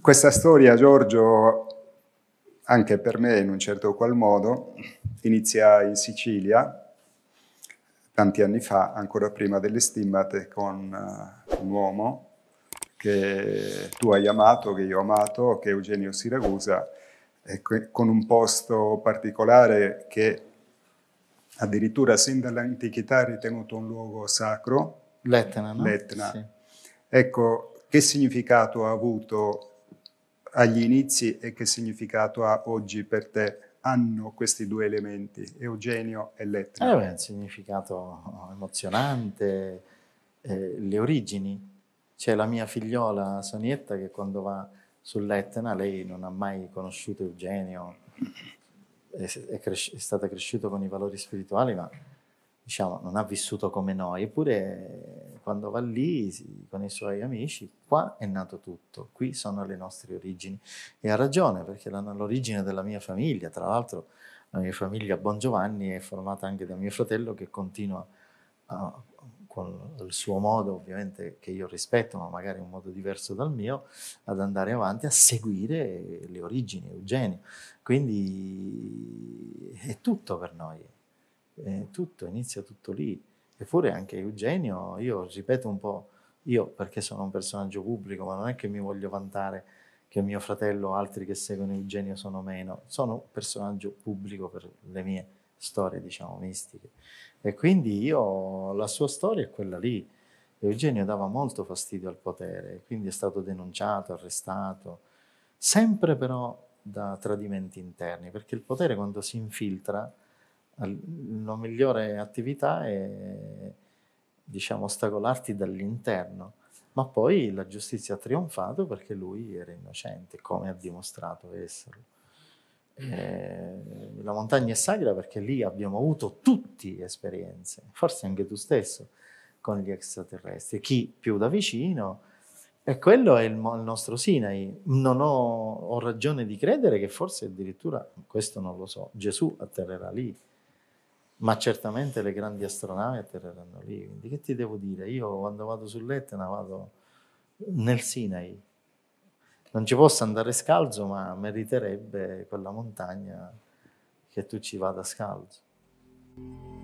Questa storia, Giorgio, anche per me in un certo qual modo, inizia in Sicilia tanti anni fa, ancora prima delle stimmate, con eh, un uomo che tu hai amato, che io ho amato, che è Eugenio Siragusa, con un posto particolare che addirittura sin dall'antichità è ritenuto un luogo sacro. L'Etna, no? L'Etna. Sì. Ecco, che significato ha avuto agli inizi e che significato ha oggi per te hanno questi due elementi, Eugenio e Lettrico? Eh un significato emozionante, eh, le origini. C'è la mia figliola Sonietta che quando va sull'Etna, lei non ha mai conosciuto Eugenio, è, è, cres- è stata cresciuta con i valori spirituali, ma diciamo, non ha vissuto come noi, eppure eh, quando va lì con i suoi amici, qua è nato tutto, qui sono le nostre origini. E ha ragione, perché l'origine della mia famiglia, tra l'altro la mia famiglia Bongiovanni è formata anche da mio fratello che continua a, con il suo modo, ovviamente che io rispetto, ma magari un modo diverso dal mio, ad andare avanti a seguire le origini, Eugenio. Quindi è tutto per noi eh, tutto, inizia tutto lì. Eppure anche Eugenio, io ripeto un po', io perché sono un personaggio pubblico, ma non è che mi voglio vantare che mio fratello o altri che seguono Eugenio sono meno, sono un personaggio pubblico per le mie storie, diciamo, mistiche. E quindi io, la sua storia è quella lì. Eugenio dava molto fastidio al potere, quindi è stato denunciato, arrestato, sempre però da tradimenti interni, perché il potere quando si infiltra la migliore attività è diciamo, ostacolarti dall'interno. Ma poi la giustizia ha trionfato perché lui era innocente, come ha dimostrato esserlo. Eh, la montagna è sacra perché lì abbiamo avuto tutti esperienze, forse anche tu stesso, con gli extraterrestri, chi più da vicino. E quello è il, il nostro Sinai. Non ho, ho ragione di credere che forse addirittura, questo non lo so, Gesù atterrerà lì ma certamente le grandi astronavi atterreranno lì. Quindi che ti devo dire? Io quando vado sull'Etna vado nel Sinai. Non ci posso andare scalzo, ma meriterebbe quella montagna che tu ci vada scalzo.